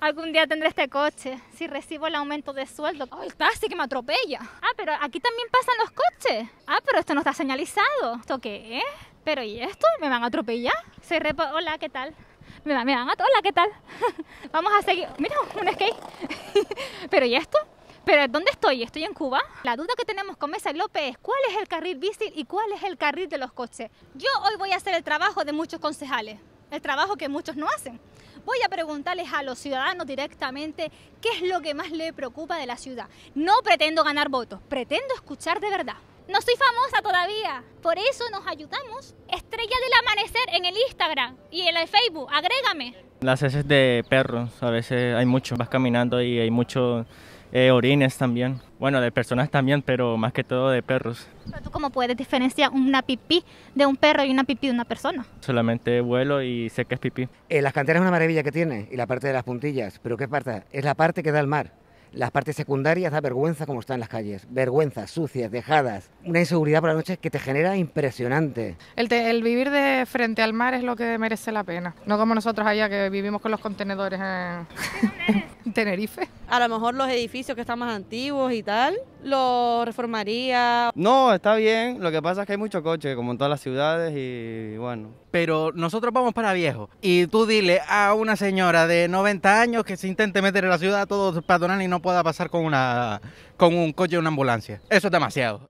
Algún día tendré este coche, si recibo el aumento de sueldo. Oh, ¡Ay, casi que me atropella! Ah, pero aquí también pasan los coches. Ah, pero esto no está señalizado. ¿Esto qué ¿Pero y esto? ¿Me van a atropellar? Soy Hola, ¿qué tal? Me me Hola, ¿qué tal? Vamos a seguir... Mira, un skate. ¿Pero y esto? Pero ¿dónde estoy? ¿Estoy en Cuba? La duda que tenemos con Mesa López es cuál es el carril bici y cuál es el carril de los coches. Yo hoy voy a hacer el trabajo de muchos concejales el trabajo que muchos no hacen. Voy a preguntarles a los ciudadanos directamente qué es lo que más le preocupa de la ciudad. No pretendo ganar votos, pretendo escuchar de verdad. No soy famosa todavía. Por eso nos ayudamos. Estrella del Amanecer en el Instagram y en el Facebook. Agrégame. Las heces de perros, a veces hay mucho. Vas caminando y hay mucho eh, orines también. Bueno, de personas también, pero más que todo de perros. tú cómo puedes diferenciar una pipí de un perro y una pipí de una persona? Solamente vuelo y sé que es pipí. Eh, las canteras es una maravilla que tiene y la parte de las puntillas, pero ¿qué parte? Es la parte que da al mar. Las partes secundarias da vergüenza como están las calles. Vergüenzas, sucias, dejadas. Una inseguridad por la noche que te genera impresionante. El, vivir de frente al mar es lo que merece la pena. No como nosotros allá que vivimos con los contenedores en Tenerife. A lo mejor los edificios que están más antiguos y tal, los reformaría. No, está bien. Lo que pasa es que hay mucho coche, como en todas las ciudades, y bueno. Pero nosotros vamos para viejos, Y tú dile a una señora de 90 años que se intente meter en la ciudad todo patronal y no pueda pasar con, una, con un coche o una ambulancia. Eso es demasiado.